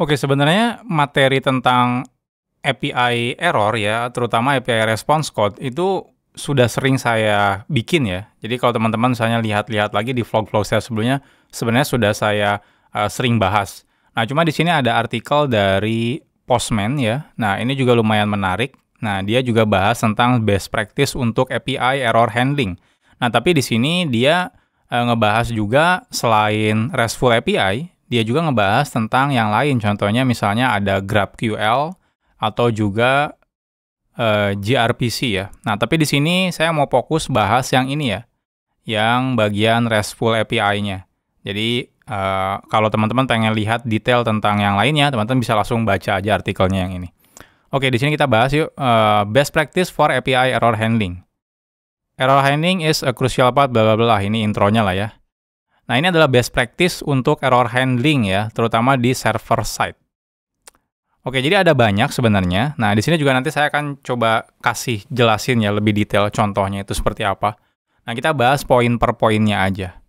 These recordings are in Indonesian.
Oke, sebenarnya materi tentang API error ya, terutama API response code itu sudah sering saya bikin ya. Jadi kalau teman-teman misalnya lihat-lihat lagi di vlog-vlog saya sebelumnya, sebenarnya sudah saya uh, sering bahas. Nah, cuma di sini ada artikel dari Postman ya. Nah, ini juga lumayan menarik. Nah, dia juga bahas tentang best practice untuk API error handling. Nah, tapi di sini dia uh, ngebahas juga selain RESTful API, dia juga ngebahas tentang yang lain. Contohnya misalnya ada GraphQL atau juga eh, gRPC ya. Nah, tapi di sini saya mau fokus bahas yang ini ya, yang bagian RESTful API-nya. Jadi eh, kalau teman-teman pengen lihat detail tentang yang lainnya, teman-teman bisa langsung baca aja artikelnya yang ini. Oke, di sini kita bahas yuk uh, best practice for API error handling. Error handling is a crucial part bla bla bla. Ini intronya lah ya. Nah ini adalah best practice untuk error handling ya, terutama di server side. Oke, jadi ada banyak sebenarnya. Nah, di sini juga nanti saya akan coba kasih jelasin ya lebih detail contohnya itu seperti apa. Nah, kita bahas poin per poinnya aja.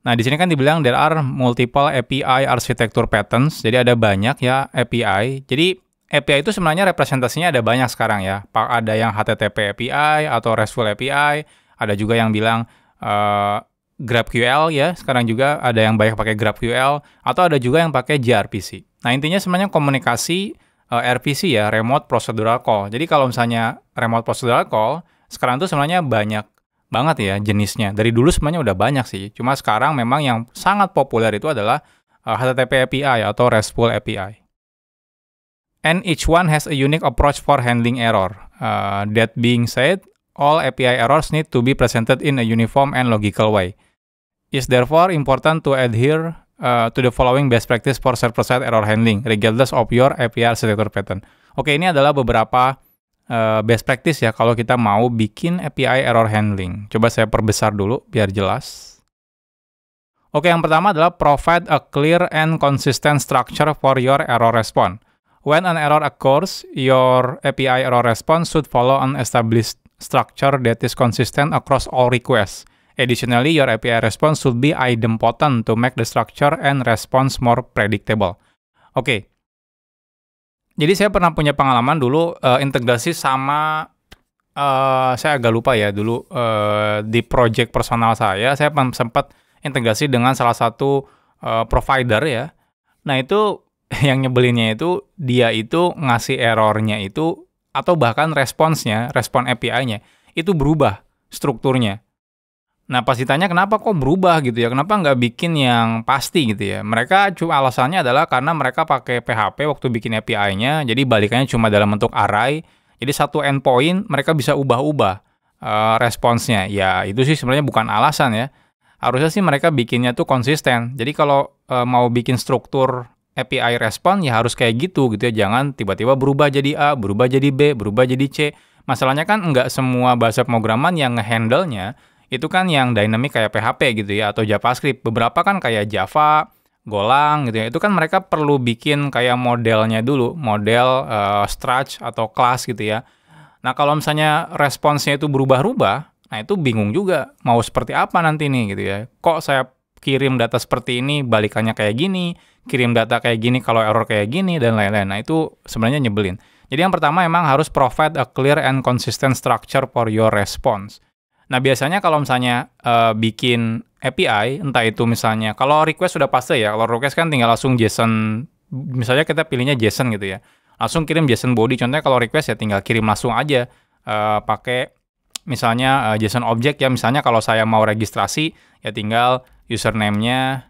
Nah, di sini kan dibilang there are multiple API architecture patterns. Jadi ada banyak ya API. Jadi API itu sebenarnya representasinya ada banyak sekarang ya. Ada yang HTTP API atau RESTful API, ada juga yang bilang eh, GrabQL ya, sekarang juga ada yang banyak pakai GrabQL atau ada juga yang pakai gRPC. Nah, intinya sebenarnya komunikasi uh, eh, RPC ya, remote procedural call. Jadi kalau misalnya remote procedural call, sekarang tuh sebenarnya banyak banget ya jenisnya. Dari dulu sebenarnya udah banyak sih. Cuma sekarang memang yang sangat populer itu adalah uh, eh, HTTP API atau RESTful API. And each one has a unique approach for handling error. Uh, that being said, all API errors need to be presented in a uniform and logical way. It's therefore important to adhere uh, to the following best practice for server-side error handling, regardless of your API architecture pattern. Oke, ini adalah beberapa uh, best practice ya kalau kita mau bikin API error handling. Coba saya perbesar dulu biar jelas. Oke, yang pertama adalah provide a clear and consistent structure for your error response. When an error occurs, your API error response should follow an established structure that is consistent across all requests. Additionally, your API response should be idempotent to make the structure and response more predictable. Oke. Okay. Jadi saya pernah punya pengalaman dulu uh, integrasi sama uh, saya agak lupa ya dulu uh, di project personal saya saya sempat integrasi dengan salah satu uh, provider ya. Nah, itu yang nyebelinnya itu dia itu ngasih errornya itu atau bahkan responsnya, respon API-nya itu berubah strukturnya. Nah pasti tanya kenapa kok berubah gitu ya, kenapa nggak bikin yang pasti gitu ya. Mereka cuma alasannya adalah karena mereka pakai PHP waktu bikin API-nya, jadi balikannya cuma dalam bentuk array. Jadi satu endpoint mereka bisa ubah-ubah uh, responsnya. Ya itu sih sebenarnya bukan alasan ya. Harusnya sih mereka bikinnya tuh konsisten. Jadi kalau uh, mau bikin struktur API respon ya harus kayak gitu gitu ya. Jangan tiba-tiba berubah jadi A, berubah jadi B, berubah jadi C. Masalahnya kan nggak semua bahasa pemrograman yang ngehandle-nya itu kan yang dynamic kayak PHP gitu ya atau JavaScript. Beberapa kan kayak Java, Golang gitu ya. Itu kan mereka perlu bikin kayak modelnya dulu, model uh, eh, struct atau class gitu ya. Nah, kalau misalnya responsnya itu berubah-ubah, nah itu bingung juga mau seperti apa nanti nih gitu ya. Kok saya kirim data seperti ini balikannya kayak gini, kirim data kayak gini kalau error kayak gini dan lain-lain. Nah, itu sebenarnya nyebelin. Jadi yang pertama emang harus provide a clear and consistent structure for your response. Nah, biasanya kalau misalnya uh, bikin API, entah itu misalnya kalau request sudah pasti ya, kalau request kan tinggal langsung JSON misalnya kita pilihnya JSON gitu ya. Langsung kirim JSON body. Contohnya kalau request ya tinggal kirim langsung aja uh, pakai misalnya uh, JSON object ya misalnya kalau saya mau registrasi ya tinggal username-nya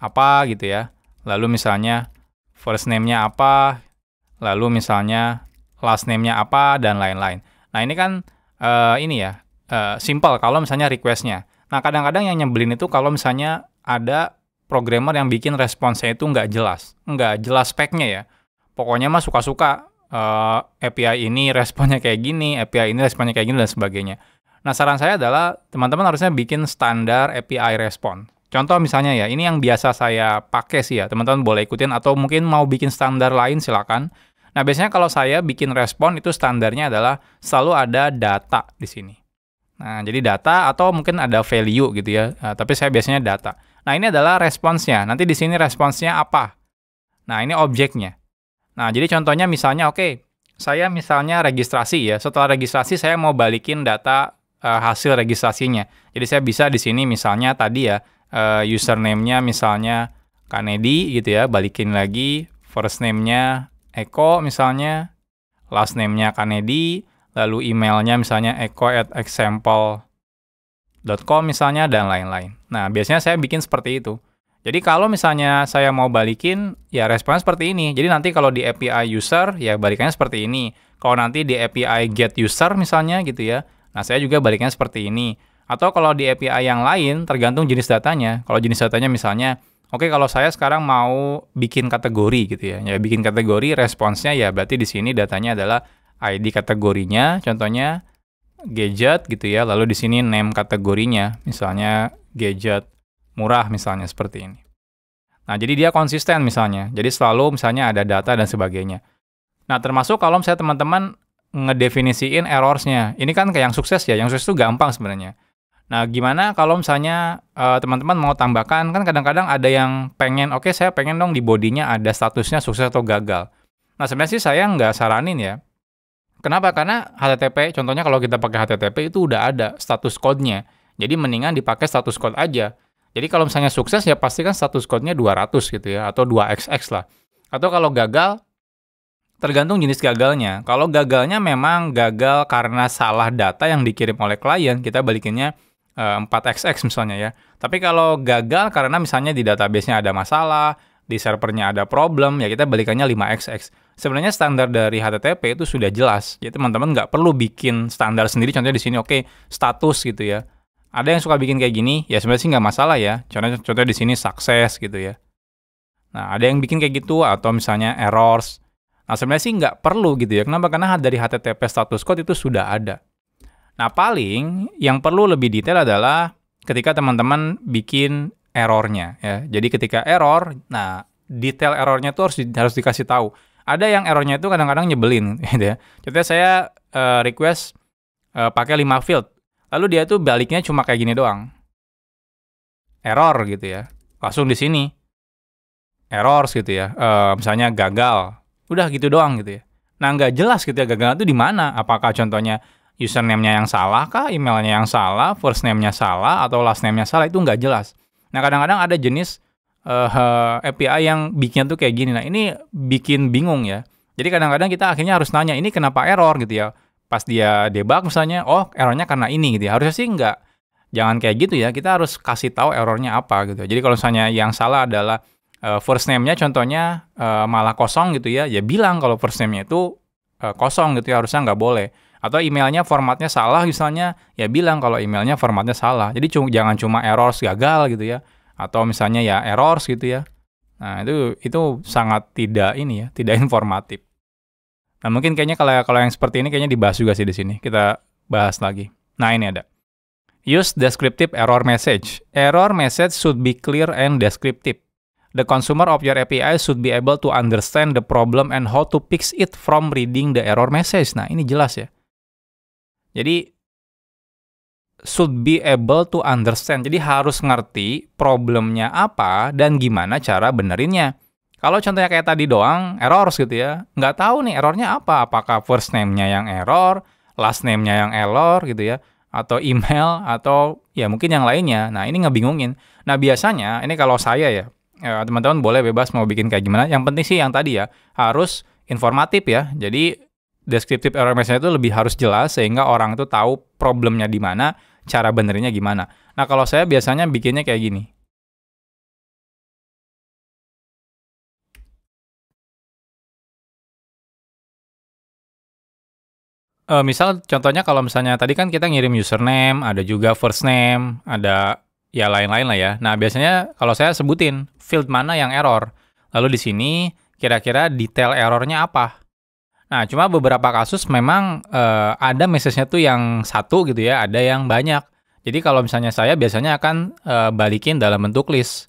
apa gitu ya. Lalu misalnya first name-nya apa, lalu misalnya last name-nya apa dan lain-lain. Nah, ini kan uh, ini ya, uh, simple kalau misalnya request-nya. Nah, kadang-kadang yang nyebelin itu kalau misalnya ada programmer yang bikin responsnya itu nggak jelas, nggak jelas speknya ya. Pokoknya mah suka-suka uh, eh, API ini responnya kayak gini, API ini responnya kayak gini dan sebagainya. Nah, saran saya adalah teman-teman harusnya bikin standar API respon. Contoh misalnya ya, ini yang biasa saya pakai sih ya, teman-teman boleh ikutin atau mungkin mau bikin standar lain silakan. Nah, biasanya kalau saya bikin respon itu standarnya adalah selalu ada data di sini. Nah, jadi data atau mungkin ada value gitu ya, nah, tapi saya biasanya data. Nah, ini adalah responsnya. Nanti di sini responsnya apa? Nah, ini objeknya. Nah, jadi contohnya misalnya, oke, okay, saya misalnya registrasi ya. Setelah registrasi, saya mau balikin data uh, hasil registrasinya. Jadi saya bisa di sini misalnya tadi ya uh, username-nya misalnya Kanedi gitu ya, balikin lagi first name-nya Eko misalnya, last name-nya Kanedi, lalu emailnya misalnya eko at example com misalnya dan lain-lain. Nah biasanya saya bikin seperti itu. Jadi kalau misalnya saya mau balikin, ya responnya seperti ini. Jadi nanti kalau di API user, ya balikannya seperti ini. Kalau nanti di API get user misalnya gitu ya, Nah, saya juga baliknya seperti ini. Atau kalau di API yang lain, tergantung jenis datanya. Kalau jenis datanya misalnya, oke okay, kalau saya sekarang mau bikin kategori gitu ya. Ya, bikin kategori, responsnya ya berarti di sini datanya adalah ID kategorinya, contohnya gadget gitu ya. Lalu di sini name kategorinya, misalnya gadget murah misalnya seperti ini. Nah, jadi dia konsisten misalnya. Jadi selalu misalnya ada data dan sebagainya. Nah, termasuk kalau misalnya teman-teman ngedefinisiin errorsnya. Ini kan kayak yang sukses ya, yang sukses itu gampang sebenarnya. Nah, gimana kalau misalnya teman eh, teman-teman mau tambahkan, kan kadang-kadang ada yang pengen, oke okay, saya pengen dong di bodinya ada statusnya sukses atau gagal. Nah, sebenarnya sih saya nggak saranin ya. Kenapa? Karena HTTP, contohnya kalau kita pakai HTTP itu udah ada status code-nya. Jadi mendingan dipakai status code aja. Jadi kalau misalnya sukses ya pastikan status code-nya 200 gitu ya, atau 2XX lah. Atau kalau gagal, Tergantung jenis gagalnya. Kalau gagalnya memang gagal karena salah data yang dikirim oleh klien, kita balikinnya 4xx eh, misalnya ya. Tapi kalau gagal karena misalnya di database-nya ada masalah, di servernya ada problem, ya kita balikannya 5xx. Sebenarnya standar dari HTTP itu sudah jelas. Jadi teman-teman nggak perlu bikin standar sendiri. Contohnya di sini, oke, okay, status gitu ya. Ada yang suka bikin kayak gini, ya sebenarnya sih nggak masalah ya. Contohnya, contohnya di sini sukses gitu ya. Nah, ada yang bikin kayak gitu atau misalnya errors. Nah sebenarnya sih nggak perlu gitu ya. Kenapa? Karena dari HTTP status code itu sudah ada. Nah paling yang perlu lebih detail adalah ketika teman-teman bikin errornya ya. Jadi ketika error, nah detail errornya itu harus di, harus dikasih tahu. Ada yang errornya itu kadang-kadang nyebelin gitu ya. Contohnya saya uh, request uh, pakai 5 field. Lalu dia tuh baliknya cuma kayak gini doang. Error gitu ya. Langsung di sini errors gitu ya, Uh, misalnya gagal udah gitu doang gitu ya nah nggak jelas gitu ya gagalnya itu di mana apakah contohnya username-nya yang salah kah emailnya yang salah first name-nya salah atau last name-nya salah itu nggak jelas nah kadang-kadang ada jenis uh, eh, eh, API yang bikin tuh kayak gini nah ini bikin bingung ya jadi kadang-kadang kita akhirnya harus nanya ini kenapa error gitu ya pas dia debug misalnya oh errornya karena ini gitu ya harusnya sih nggak jangan kayak gitu ya kita harus kasih tahu errornya apa gitu jadi kalau misalnya yang salah adalah uh, first name-nya contohnya uh, malah kosong gitu ya, ya bilang kalau first name-nya itu uh, kosong gitu ya, harusnya nggak boleh. Atau emailnya formatnya salah misalnya, ya bilang kalau emailnya formatnya salah. Jadi jangan cuma errors gagal gitu ya, atau misalnya ya errors gitu ya. Nah itu itu sangat tidak ini ya, tidak informatif. Nah mungkin kayaknya kalau kalau yang seperti ini kayaknya dibahas juga sih di sini. Kita bahas lagi. Nah ini ada. Use descriptive error message. Error message should be clear and descriptive. The consumer of your API should be able to understand the problem and how to fix it from reading the error message. Nah, ini jelas ya. Jadi should be able to understand. Jadi harus ngerti problemnya apa dan gimana cara benerinnya. Kalau contohnya kayak tadi doang, error gitu ya. Nggak tahu nih errornya apa. Apakah first name-nya yang error, last name-nya yang error gitu ya. Atau email, atau ya mungkin yang lainnya. Nah ini ngebingungin. Nah biasanya, ini kalau saya ya, Eh, teman-teman ya, boleh bebas mau bikin kayak gimana. Yang penting sih yang tadi ya, harus informatif ya. Jadi deskriptif error message itu lebih harus jelas sehingga orang itu tahu problemnya di mana, cara benerinnya gimana. Nah, kalau saya biasanya bikinnya kayak gini. Uh, misal contohnya kalau misalnya tadi kan kita ngirim username, ada juga first name, ada ya lain-lain lah ya. Nah, biasanya kalau saya sebutin field mana yang error. Lalu di sini kira-kira detail errornya apa. Nah, cuma beberapa kasus memang uh, ada message-nya tuh yang satu gitu ya, ada yang banyak. Jadi kalau misalnya saya biasanya akan uh, balikin dalam bentuk list.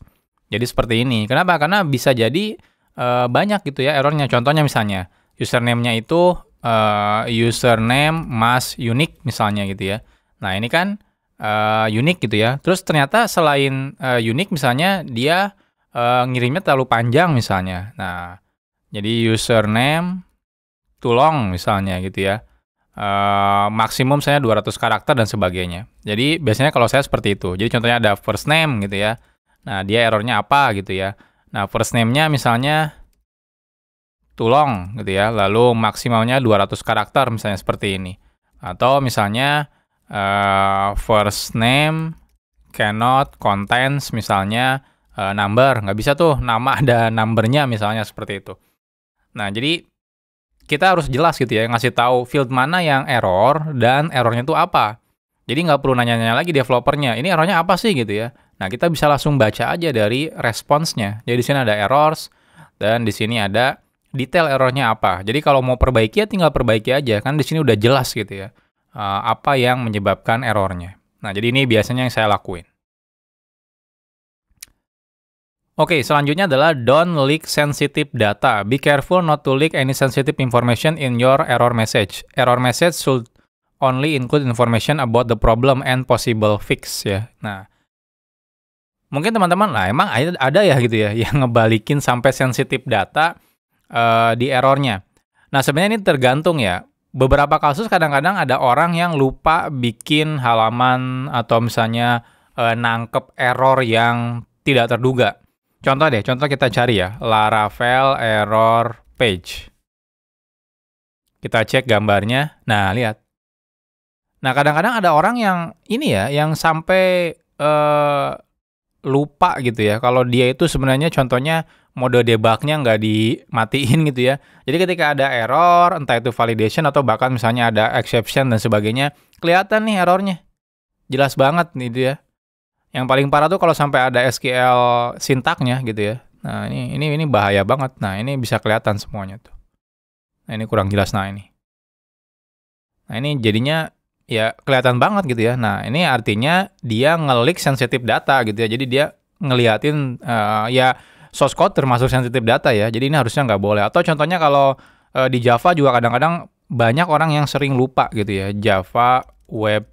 Jadi seperti ini. Kenapa? Karena bisa jadi uh, banyak gitu ya errornya. Contohnya misalnya username-nya itu uh, username mas unique misalnya gitu ya. Nah, ini kan uh, unik gitu ya. Terus ternyata selain uh, unik misalnya dia uh, ngirimnya terlalu panjang misalnya. Nah, jadi username tulong misalnya gitu ya. Uh, maksimum saya 200 karakter dan sebagainya. Jadi biasanya kalau saya seperti itu. Jadi contohnya ada first name gitu ya. Nah, dia errornya apa gitu ya. Nah, first name-nya misalnya tulong gitu ya. Lalu maksimalnya 200 karakter misalnya seperti ini. Atau misalnya uh, first name cannot contents misalnya uh, number nggak bisa tuh nama ada numbernya misalnya seperti itu nah jadi kita harus jelas gitu ya ngasih tahu field mana yang error dan errornya itu apa jadi nggak perlu nanya-nanya lagi developernya ini errornya apa sih gitu ya nah kita bisa langsung baca aja dari responsnya jadi di sini ada errors dan di sini ada detail errornya apa jadi kalau mau perbaiki ya tinggal perbaiki aja kan di sini udah jelas gitu ya Eh, apa yang menyebabkan errornya. Nah, jadi ini biasanya yang saya lakuin. Oke, okay, selanjutnya adalah don't leak sensitive data. Be careful not to leak any sensitive information in your error message. Error message should only include information about the problem and possible fix ya. Nah, mungkin teman-teman lah emang ada, ya gitu ya yang ngebalikin sampai sensitive data uh, di errornya. Nah, sebenarnya ini tergantung ya beberapa kasus kadang-kadang ada orang yang lupa bikin halaman atau misalnya e, nangkep error yang tidak terduga. Contoh deh, contoh kita cari ya, Laravel error page. Kita cek gambarnya. Nah, lihat. Nah, kadang-kadang ada orang yang ini ya, yang sampai e, lupa gitu ya. Kalau dia itu sebenarnya contohnya mode debugnya nggak dimatiin gitu ya. Jadi ketika ada error, entah itu validation atau bahkan misalnya ada exception dan sebagainya, kelihatan nih errornya. Jelas banget nih ya. Yang paling parah tuh kalau sampai ada SQL sintaknya gitu ya. Nah ini ini ini bahaya banget. Nah ini bisa kelihatan semuanya tuh. Nah ini kurang jelas nah ini. Nah ini jadinya ya kelihatan banget gitu ya. Nah ini artinya dia ngelik sensitif data gitu ya. Jadi dia ngeliatin uh, ya source code termasuk sensitif data ya. Jadi ini harusnya nggak boleh. Atau contohnya kalau uh, di Java juga kadang-kadang banyak orang yang sering lupa gitu ya. Java web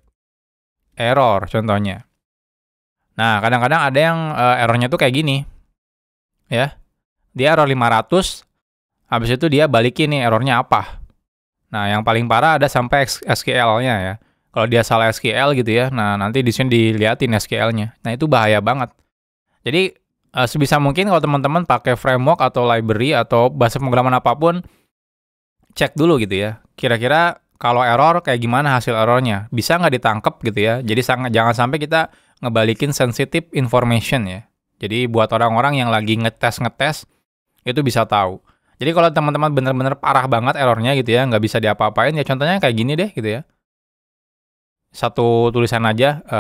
error contohnya. Nah, kadang-kadang ada yang uh, errornya tuh kayak gini. Ya. Dia error 500, habis itu dia balikin nih errornya apa. Nah, yang paling parah ada sampai SQL-nya ya. Kalau dia salah SQL gitu ya, nah nanti di sini dilihatin SQL-nya. Nah, itu bahaya banget. Jadi uh, sebisa mungkin kalau teman-teman pakai framework atau library atau bahasa pemrograman apapun cek dulu gitu ya. Kira-kira kalau error kayak gimana hasil errornya? Bisa nggak ditangkap gitu ya? Jadi sangat jangan sampai kita ngebalikin sensitive information ya. Jadi buat orang-orang yang lagi ngetes-ngetes itu bisa tahu. Jadi kalau teman-teman benar-benar parah banget errornya gitu ya, nggak bisa diapa-apain ya contohnya kayak gini deh gitu ya. Satu tulisan aja uh,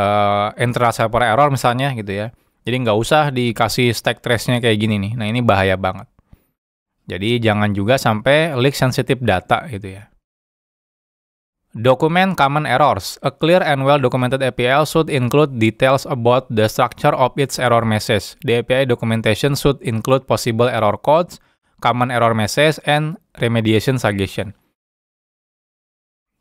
eh, enter server error misalnya gitu ya. Jadi nggak usah dikasih stack trace-nya kayak gini nih. Nah ini bahaya banget. Jadi jangan juga sampai leak sensitive data gitu ya. Document common errors. A clear and well documented API should include details about the structure of its error message. The API documentation should include possible error codes, common error message, and remediation suggestion.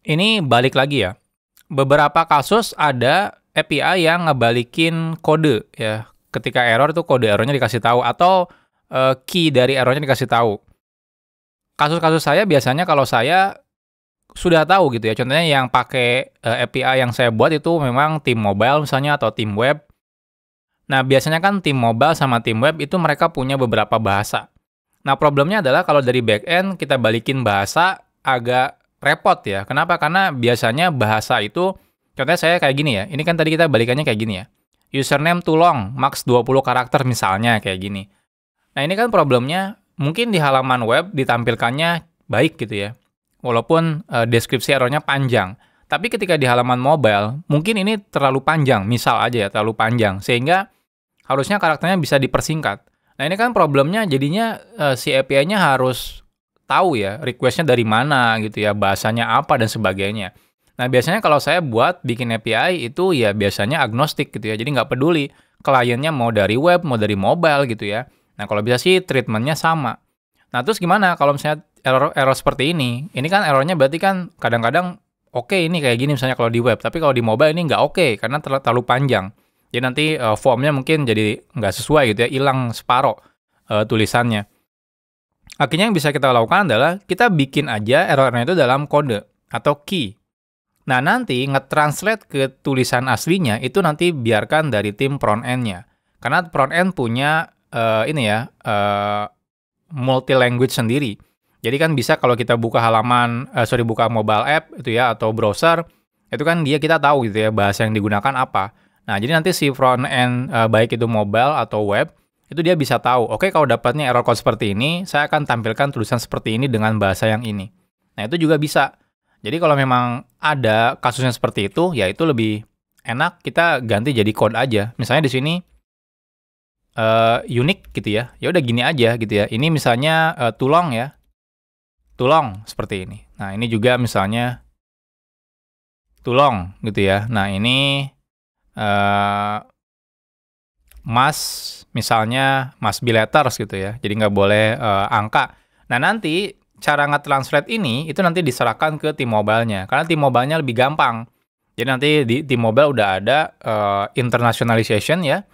Ini balik lagi ya. Beberapa kasus ada API yang ngebalikin kode ya. Ketika error tuh kode errornya dikasih tahu atau uh, key dari errornya dikasih tahu. Kasus-kasus saya biasanya kalau saya sudah tahu gitu ya. Contohnya yang pakai uh, eh, API yang saya buat itu memang tim mobile misalnya atau tim web. Nah, biasanya kan tim mobile sama tim web itu mereka punya beberapa bahasa. Nah, problemnya adalah kalau dari back end kita balikin bahasa agak repot ya. Kenapa? Karena biasanya bahasa itu Contohnya saya kayak gini ya. Ini kan tadi kita balikannya kayak gini ya. Username too long, max 20 karakter misalnya kayak gini. Nah, ini kan problemnya mungkin di halaman web ditampilkannya baik gitu ya. Walaupun e, deskripsi errornya panjang. Tapi ketika di halaman mobile, mungkin ini terlalu panjang, misal aja ya, terlalu panjang. Sehingga harusnya karakternya bisa dipersingkat. Nah ini kan problemnya jadinya e, si API-nya harus tahu ya requestnya dari mana gitu ya bahasanya apa dan sebagainya. Nah biasanya kalau saya buat bikin API itu ya biasanya agnostik gitu ya, jadi nggak peduli kliennya mau dari web, mau dari mobile gitu ya. Nah kalau bisa sih treatmentnya sama. Nah terus gimana kalau misalnya error-error seperti ini? Ini kan errornya berarti kan kadang-kadang oke okay, ini kayak gini misalnya kalau di web, tapi kalau di mobile ini nggak oke okay, karena terlalu panjang. Jadi nanti uh, formnya mungkin jadi nggak sesuai gitu ya, hilang separoh uh, tulisannya. Akhirnya yang bisa kita lakukan adalah kita bikin aja errornya itu dalam kode atau key. Nah, nanti nge-translate ke tulisan aslinya itu nanti biarkan dari tim front end-nya. Karena front end punya uh, ini ya, uh, eh, multi language sendiri. Jadi kan bisa kalau kita buka halaman uh, sorry buka mobile app itu ya atau browser, itu kan dia kita tahu gitu ya bahasa yang digunakan apa. Nah, jadi nanti si front end uh, baik itu mobile atau web itu dia bisa tahu, oke okay, kalau dapatnya error code seperti ini, saya akan tampilkan tulisan seperti ini dengan bahasa yang ini. Nah, itu juga bisa jadi kalau memang ada kasusnya seperti itu, ya itu lebih enak kita ganti jadi code aja. Misalnya di sini uh, unik gitu ya. Ya udah gini aja gitu ya. Ini misalnya uh, tulong ya. Tulong seperti ini. Nah, ini juga misalnya tulong gitu ya. Nah, ini uh, mas misalnya mas bileters gitu ya. Jadi nggak boleh uh, angka. Nah, nanti cara nge-translate ini itu nanti diserahkan ke tim mobile-nya karena tim mobile-nya lebih gampang. Jadi nanti di tim mobile udah ada uh, internationalization ya.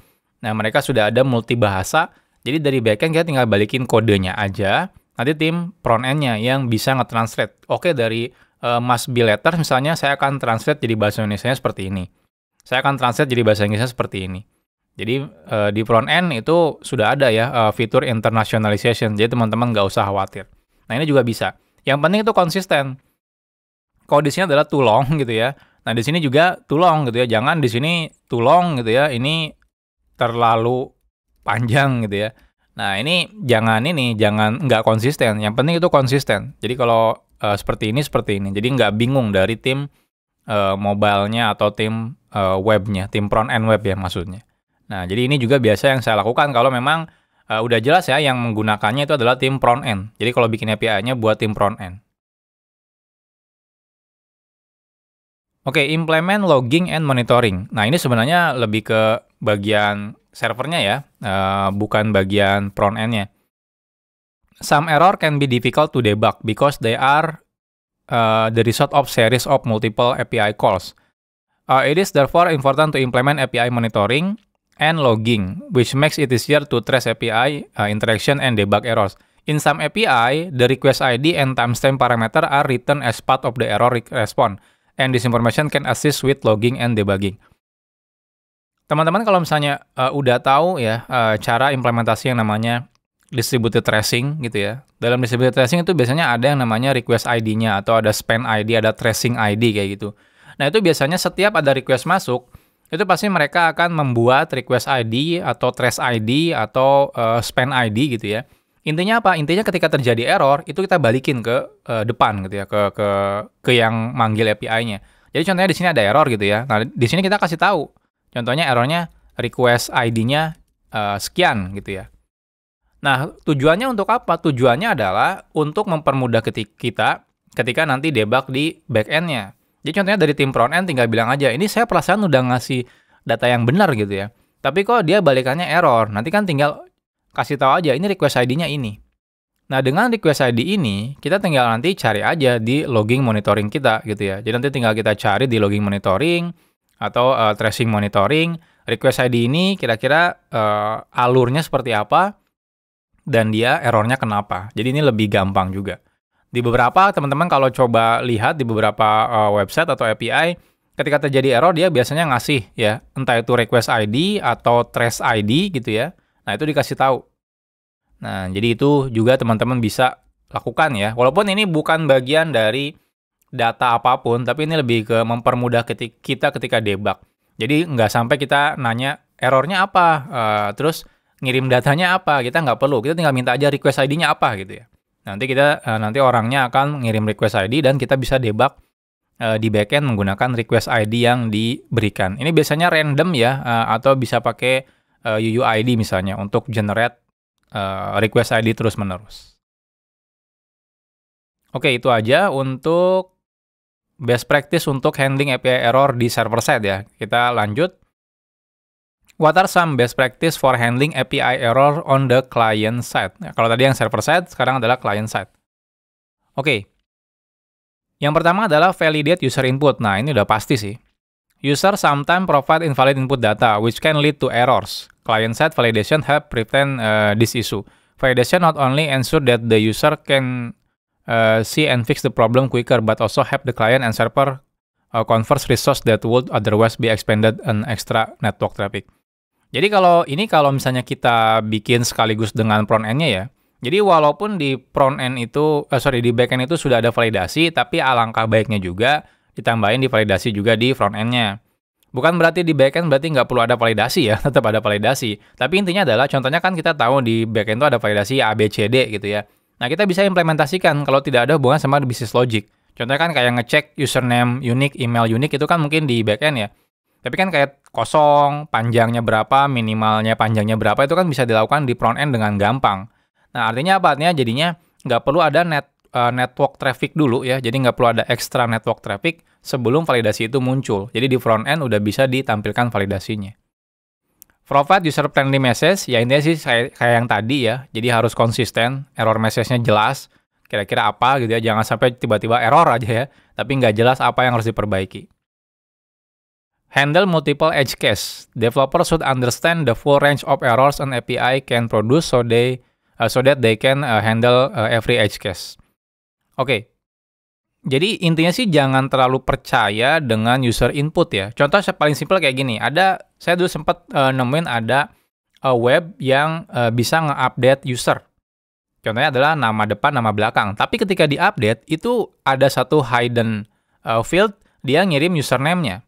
Nah, mereka sudah ada multi bahasa. Jadi dari backend kita tinggal balikin kodenya aja. Nanti tim front end-nya yang bisa nge-translate. Oke, dari uh, eh, Mas be letter misalnya saya akan translate jadi bahasa Indonesia seperti ini. Saya akan translate jadi bahasa Inggrisnya seperti ini. Jadi uh, di front end itu sudah ada ya uh, fitur internationalization. Jadi teman-teman nggak usah khawatir. Nah ini juga bisa. Yang penting itu konsisten. kondisinya adalah tulong gitu ya. Nah di sini juga tulong gitu ya. Jangan di sini tulong gitu ya. Ini terlalu panjang gitu ya. Nah ini jangan ini jangan nggak konsisten. Yang penting itu konsisten. Jadi kalau uh, seperti ini seperti ini. Jadi nggak bingung dari tim uh, eh, nya atau tim uh, webnya, tim front end web ya maksudnya. Nah jadi ini juga biasa yang saya lakukan kalau memang uh, udah jelas ya yang menggunakannya itu adalah tim front end. Jadi kalau bikin API-nya buat tim front end. Oke, okay, implement logging and monitoring. Nah, ini sebenarnya lebih ke bagian servernya ya, uh, bukan bagian front end-nya. Some error can be difficult to debug because they are uh, the result of series of multiple API calls. Uh, it is therefore important to implement API monitoring and logging, which makes it easier to trace API uh, interaction and debug errors. In some API, the request ID and timestamp parameter are written as part of the error response, and this information can assist with logging and debugging. Teman-teman kalau misalnya uh, udah tahu ya uh, cara implementasi yang namanya distributed tracing gitu ya. Dalam distributed tracing itu biasanya ada yang namanya request ID-nya atau ada span ID, ada tracing ID kayak gitu. Nah, itu biasanya setiap ada request masuk, itu pasti mereka akan membuat request ID atau trace ID atau uh, span ID gitu ya. Intinya apa? Intinya ketika terjadi error itu kita balikin ke uh, depan gitu ya, ke ke ke yang manggil API-nya. Jadi contohnya di sini ada error gitu ya. Nah, di sini kita kasih tahu. Contohnya errornya request ID-nya uh, eh, sekian gitu ya. Nah, tujuannya untuk apa? Tujuannya adalah untuk mempermudah ketika kita ketika nanti debug di backend-nya. Jadi contohnya dari tim front end tinggal bilang aja, ini saya perasaan udah ngasih data yang benar gitu ya. Tapi kok dia balikannya error. Nanti kan tinggal kasih tahu aja ini request ID-nya ini. Nah, dengan request ID ini, kita tinggal nanti cari aja di logging monitoring kita gitu ya. Jadi nanti tinggal kita cari di logging monitoring atau uh, tracing monitoring, request ID ini kira-kira uh, alurnya seperti apa dan dia errornya kenapa. Jadi ini lebih gampang juga. Di beberapa teman-teman kalau coba lihat di beberapa uh, website atau API, ketika terjadi error dia biasanya ngasih ya, entah itu request ID atau trace ID gitu ya. Nah, itu dikasih tahu. Nah, jadi itu juga teman-teman bisa lakukan ya. Walaupun ini bukan bagian dari data apapun, tapi ini lebih ke mempermudah ketika, kita ketika debug. Jadi nggak sampai kita nanya errornya apa, uh, terus ngirim datanya apa, kita nggak perlu. Kita tinggal minta aja request ID-nya apa gitu ya. Nanti kita uh, nanti orangnya akan ngirim request ID dan kita bisa debug uh, di backend menggunakan request ID yang diberikan. Ini biasanya random ya uh, atau bisa pakai uh, UUID misalnya untuk generate request ID terus-menerus. Oke, itu aja untuk best practice untuk handling API error di server side ya. Kita lanjut What are some best practice for handling API error on the client side? Nah, kalau tadi yang server side, sekarang adalah client side. Oke. Okay. Yang pertama adalah validate user input. Nah, ini udah pasti sih. User sometimes provide invalid input data, which can lead to errors. Client side validation help prevent uh, this issue. Validation not only ensure that the user can uh, see and fix the problem quicker, but also help the client and server uh, converse resource that would otherwise be expended an extra network traffic. Jadi kalau ini kalau misalnya kita bikin sekaligus dengan front end-nya ya. Jadi walaupun di front end itu eh, sorry di back end itu sudah ada validasi tapi alangkah baiknya juga ditambahin di validasi juga di front end-nya. Bukan berarti di back end berarti nggak perlu ada validasi ya, tetap ada validasi. Tapi intinya adalah, contohnya kan kita tahu di back end itu ada validasi A, B, C, D gitu ya. Nah kita bisa implementasikan kalau tidak ada hubungan sama bisnis logic. Contohnya kan kayak ngecek username unik, email unik itu kan mungkin di back end ya. Tapi kan kayak kosong, panjangnya berapa, minimalnya panjangnya berapa itu kan bisa dilakukan di front end dengan gampang. Nah artinya apa? Artinya jadinya nggak perlu ada net uh, network traffic dulu ya. Jadi nggak perlu ada extra network traffic sebelum validasi itu muncul. Jadi di front end udah bisa ditampilkan validasinya. Provide user friendly message, ya intinya sih kayak, kayak yang tadi ya. Jadi harus konsisten, error message-nya jelas, kira-kira apa gitu ya. Jangan sampai tiba-tiba error aja ya, tapi nggak jelas apa yang harus diperbaiki handle multiple edge case. Developers should understand the full range of errors an API can produce so they uh, so that they can uh, handle uh, every edge case. Oke. Okay. Jadi intinya sih jangan terlalu percaya dengan user input ya. Contoh paling simpel kayak gini. Ada saya dulu sempat uh, nemuin ada uh, web yang uh, bisa nge-update user. Contohnya adalah nama depan, nama belakang. Tapi ketika di-update itu ada satu hidden uh, field dia ngirim username-nya.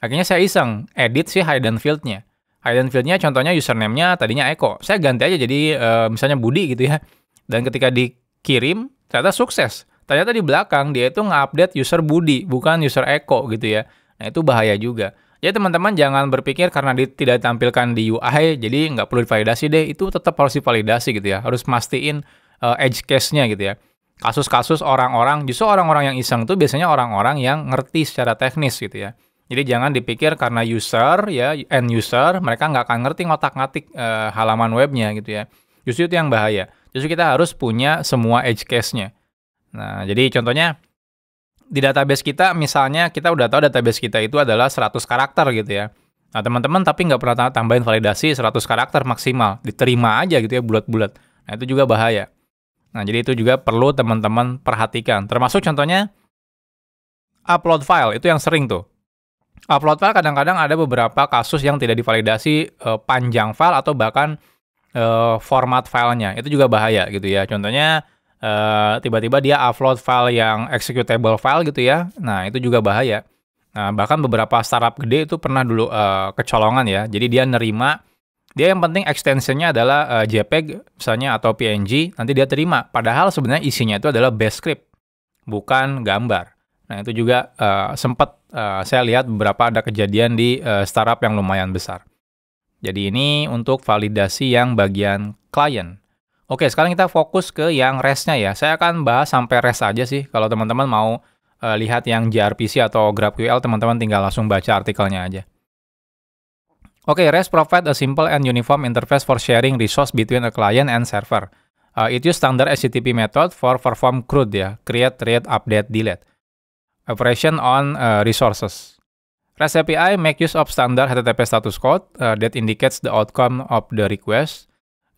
Akhirnya saya iseng edit si hidden fieldnya, hidden fieldnya contohnya username-nya tadinya Eko. Saya ganti aja jadi uh, misalnya Budi gitu ya. Dan ketika dikirim ternyata sukses. Ternyata di belakang dia itu nge-update user Budi bukan user Eko gitu ya. Nah itu bahaya juga. Jadi teman-teman jangan berpikir karena di, tidak ditampilkan di UI, jadi nggak perlu divalidasi deh. Itu tetap harus divalidasi gitu ya. Harus mastiin uh, edge case-nya gitu ya. Kasus-kasus orang-orang, justru orang-orang yang iseng tuh biasanya orang-orang yang ngerti secara teknis gitu ya. Jadi jangan dipikir karena user ya end user mereka nggak akan ngerti ngotak-ngatik e, halaman webnya gitu ya. Justru itu yang bahaya. Justru kita harus punya semua edge case-nya. Nah, jadi contohnya di database kita misalnya kita udah tahu database kita itu adalah 100 karakter gitu ya. Nah, teman-teman tapi nggak pernah tambahin validasi 100 karakter maksimal, diterima aja gitu ya bulat-bulat. Nah, itu juga bahaya. Nah, jadi itu juga perlu teman-teman perhatikan. Termasuk contohnya upload file itu yang sering tuh upload file kadang-kadang ada beberapa kasus yang tidak divalidasi uh, panjang file atau bahkan uh, format filenya itu juga bahaya gitu ya contohnya eh, tiba-tiba dia upload file yang executable file gitu ya nah itu juga bahaya nah bahkan beberapa startup gede itu pernah dulu uh, kecolongan ya jadi dia nerima dia yang penting extensionnya adalah uh, JPEG misalnya atau PNG nanti dia terima padahal sebenarnya isinya itu adalah base script bukan gambar nah itu juga uh, sempat uh, saya lihat beberapa ada kejadian di uh, startup yang lumayan besar. Jadi ini untuk validasi yang bagian klien. Oke, sekarang kita fokus ke yang restnya ya. Saya akan bahas sampai rest aja sih. Kalau teman-teman mau uh, lihat yang gRPC atau GraphQL, teman-teman tinggal langsung baca artikelnya aja. Oke, REST provide a simple and uniform interface for sharing resource between a client and server. Uh, it use standard HTTP method for perform CRUD ya, create, read, update, delete operation on uh, resources. REST API make use of standard HTTP status code uh, that indicates the outcome of the request.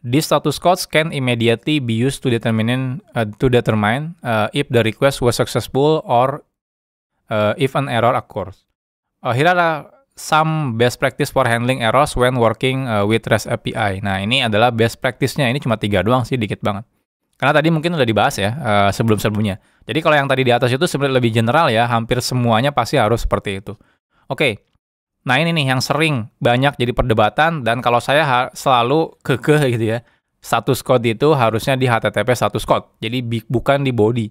These status codes can immediately be used to determine uh, to determine uh, if the request was successful or uh, if an error occurs. Uh, here are some best practice for handling errors when working uh, with REST API. Nah, ini adalah best practice-nya. Ini cuma tiga doang sih, dikit banget. Karena tadi mungkin udah dibahas ya uh, sebelum-sebelumnya. Jadi kalau yang tadi di atas itu sebenarnya lebih general ya, hampir semuanya pasti harus seperti itu. Oke. Okay. Nah, ini nih yang sering banyak jadi perdebatan dan kalau saya selalu kekeh gitu ya. Status code itu harusnya di HTTP status code. Jadi bukan di body.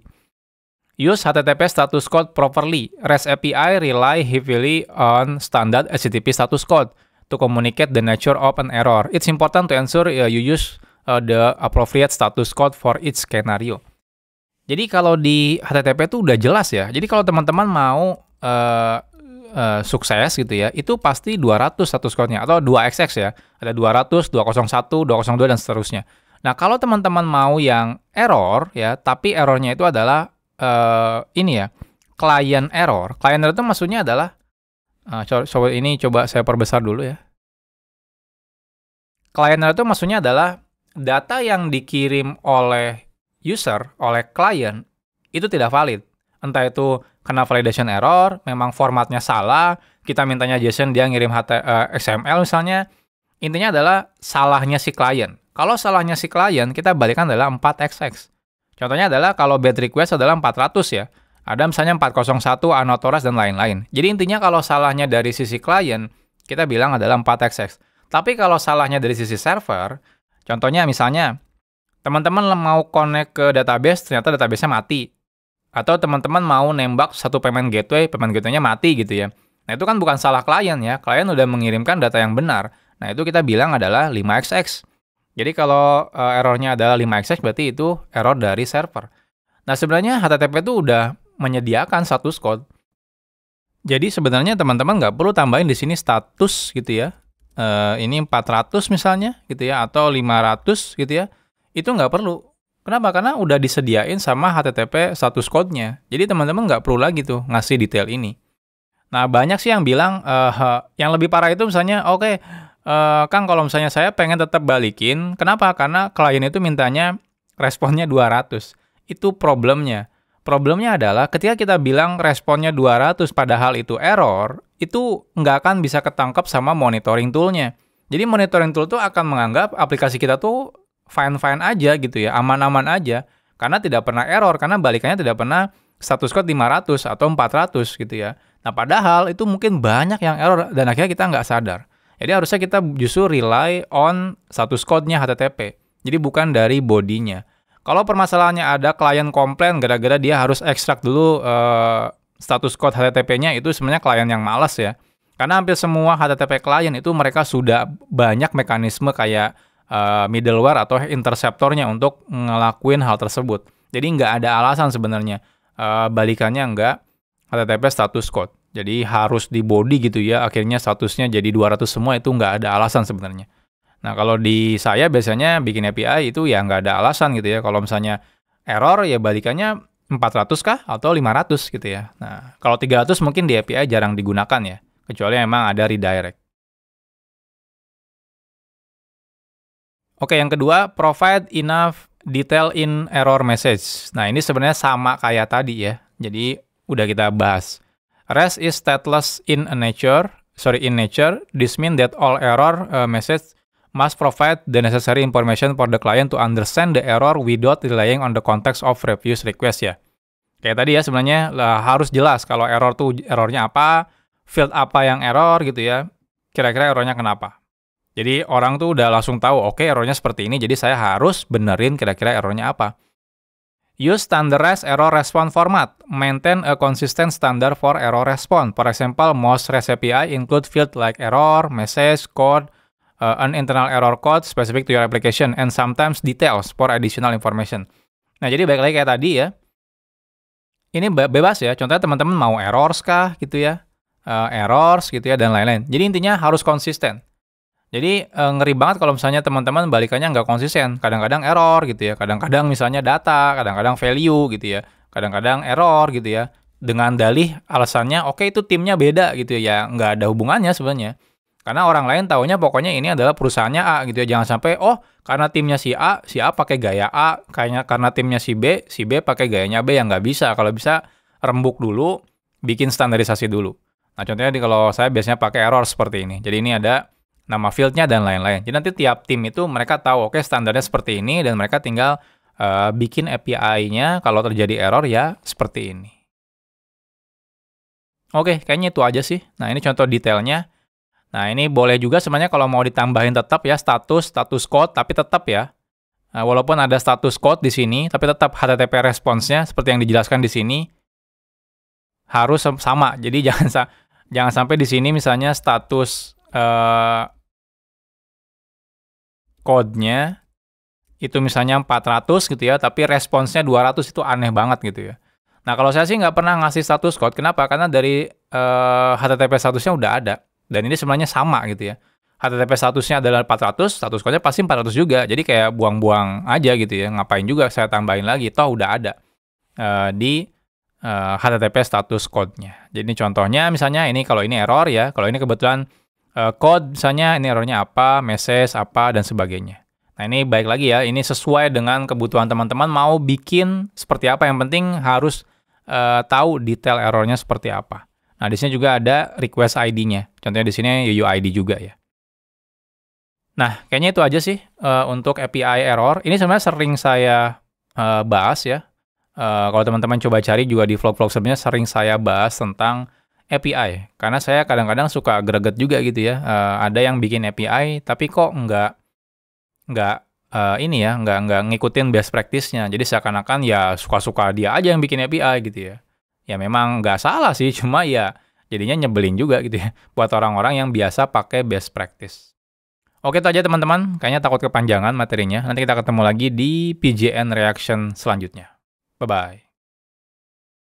Use HTTP status code properly. REST API rely heavily on standard HTTP status code to communicate the nature of an error. It's important to ensure eh, you use uh, the appropriate status code for each scenario. Jadi kalau di HTTP itu udah jelas ya. Jadi kalau teman-teman mau uh, uh, sukses gitu ya, itu pasti 200 status code-nya atau 2XX ya. Ada 200, 201, 202 dan seterusnya. Nah, kalau teman-teman mau yang error ya, tapi errornya itu adalah uh, ini ya, client error. Client error itu maksudnya adalah uh, so, so, ini coba saya perbesar dulu ya. Client error itu maksudnya adalah data yang dikirim oleh user, oleh klien, itu tidak valid. Entah itu kena validation error, memang formatnya salah, kita mintanya JSON dia ngirim HTML eh, XML misalnya. Intinya adalah salahnya si klien. Kalau salahnya si klien, kita balikkan adalah 4XX. Contohnya adalah kalau bad request adalah 400 ya. Ada misalnya 401, Anotoras, dan lain-lain. Jadi intinya kalau salahnya dari sisi klien, kita bilang adalah 4XX. Tapi kalau salahnya dari sisi server, Contohnya misalnya, teman-teman mau connect ke database, ternyata databasenya mati. Atau teman-teman mau nembak satu payment gateway, payment gateway-nya mati gitu ya. Nah itu kan bukan salah klien ya, klien udah mengirimkan data yang benar. Nah itu kita bilang adalah 5xx. Jadi kalau uh, errornya adalah 5xx berarti itu error dari server. Nah sebenarnya HTTP itu udah menyediakan status code. Jadi sebenarnya teman-teman nggak perlu tambahin di sini status gitu ya uh, ini 400 misalnya gitu ya atau 500 gitu ya itu nggak perlu kenapa karena udah disediain sama HTTP status code-nya jadi teman-teman nggak perlu lagi tuh ngasih detail ini nah banyak sih yang bilang uh, yang lebih parah itu misalnya oke okay, uh, eh, Kang kalau misalnya saya pengen tetap balikin kenapa karena klien itu mintanya responnya 200 itu problemnya Problemnya adalah ketika kita bilang responnya 200 padahal itu error, itu nggak akan bisa ketangkap sama monitoring toolnya. Jadi monitoring tool itu akan menganggap aplikasi kita tuh fine-fine aja gitu ya, aman-aman aja, karena tidak pernah error, karena balikannya tidak pernah status code 500 atau 400 gitu ya. Nah padahal itu mungkin banyak yang error dan akhirnya kita nggak sadar. Jadi harusnya kita justru rely on status code-nya HTTP. Jadi bukan dari bodinya. Kalau permasalahannya ada klien komplain gara-gara dia harus ekstrak dulu uh, status code HTTP-nya itu sebenarnya klien yang malas ya. Karena hampir semua HTTP klien itu mereka sudah banyak mekanisme kayak uh, middleware atau interceptornya untuk ngelakuin hal tersebut. Jadi nggak ada alasan sebenarnya. Uh, balikannya nggak HTTP status code. Jadi harus di body gitu ya, akhirnya statusnya jadi 200 semua itu nggak ada alasan sebenarnya. Nah kalau di saya biasanya bikin API itu ya nggak ada alasan gitu ya. Kalau misalnya error ya balikannya 400 kah atau 500 gitu ya. Nah, kalau 300 mungkin di API jarang digunakan ya, kecuali memang ada redirect. Oke, yang kedua, provide enough detail in error message. Nah, ini sebenarnya sama kayak tadi ya. Jadi, udah kita bahas. Rest is stateless in nature, sorry in nature. This mean that all error uh, message must provide the necessary information for the client to understand the error without relying on the context of reviews request ya. Kayak tadi ya sebenarnya lah, harus jelas kalau error tuh errornya apa, field apa yang error gitu ya, kira-kira errornya kenapa. Jadi orang tuh udah langsung tahu, oke okay, errornya seperti ini, jadi saya harus benerin kira-kira errornya apa. Use standardized error response format. Maintain a consistent standard for error response. For example, most recipe API include field like error, message, code, uh, an internal error code specific to your application and sometimes details for additional information. Nah, jadi baik lagi kayak tadi ya. Ini bebas ya. Contohnya teman-teman mau errors kah gitu ya. Uh, errors gitu ya dan lain-lain. Jadi intinya harus konsisten. Jadi uh, ngeri banget kalau misalnya teman-teman balikannya nggak konsisten. Kadang-kadang error gitu ya. Kadang-kadang misalnya data, kadang-kadang value gitu ya. Kadang-kadang error gitu ya. Dengan dalih alasannya oke okay, itu timnya beda gitu ya. Nggak ada hubungannya sebenarnya. Karena orang lain taunya pokoknya ini adalah perusahaannya A gitu ya. Jangan sampai oh karena timnya si A, si A pakai gaya A, kayaknya karena timnya si B, si B pakai gayanya B yang nggak bisa. Kalau bisa rembuk dulu, bikin standarisasi dulu. Nah contohnya di kalau saya biasanya pakai error seperti ini. Jadi ini ada nama fieldnya dan lain-lain. Jadi nanti tiap tim itu mereka tahu oke okay, standarnya seperti ini dan mereka tinggal uh, bikin API-nya kalau terjadi error ya seperti ini. Oke, kayaknya itu aja sih. Nah ini contoh detailnya. Nah ini boleh juga sebenarnya kalau mau ditambahin tetap ya status, status code, tapi tetap ya. Nah, walaupun ada status code di sini, tapi tetap HTTP responsnya seperti yang dijelaskan di sini harus sama. Jadi jangan sa jangan sampai di sini misalnya status eh, code-nya itu misalnya 400 gitu ya, tapi responsnya 200 itu aneh banget gitu ya. Nah kalau saya sih nggak pernah ngasih status code, kenapa? Karena dari uh, eh, HTTP statusnya udah ada dan ini sebenarnya sama gitu ya. HTTP statusnya adalah 400, status code-nya pasti 400 juga. Jadi kayak buang-buang aja gitu ya. Ngapain juga saya tambahin lagi, toh udah ada uh, di uh, eh, HTTP status code-nya. Jadi ini contohnya misalnya ini kalau ini error ya, kalau ini kebetulan uh, code misalnya ini errornya apa, message apa, dan sebagainya. Nah ini baik lagi ya, ini sesuai dengan kebutuhan teman-teman mau bikin seperti apa. Yang penting harus uh, tahu detail errornya seperti apa. Nah, di sini juga ada request ID-nya. Contohnya di sini UUID juga ya. Nah, kayaknya itu aja sih uh, untuk API error. Ini sebenarnya sering saya uh, bahas ya. Uh, kalau teman-teman coba cari juga di vlog-vlog sebelumnya sering saya bahas tentang API. Karena saya kadang-kadang suka greget juga gitu ya. Uh, ada yang bikin API tapi kok nggak nggak uh, ini ya, nggak nggak ngikutin best practice-nya. Jadi seakan-akan ya suka-suka dia aja yang bikin API gitu ya ya memang nggak salah sih cuma ya jadinya nyebelin juga gitu ya buat orang-orang yang biasa pakai best practice. Oke itu aja teman-teman, kayaknya takut kepanjangan materinya. Nanti kita ketemu lagi di PJN Reaction selanjutnya. Bye-bye.